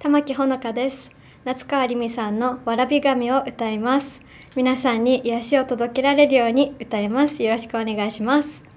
玉木ほのかです夏川りみさんのわらび紙を歌います皆さんに癒しを届けられるように歌いますよろしくお願いします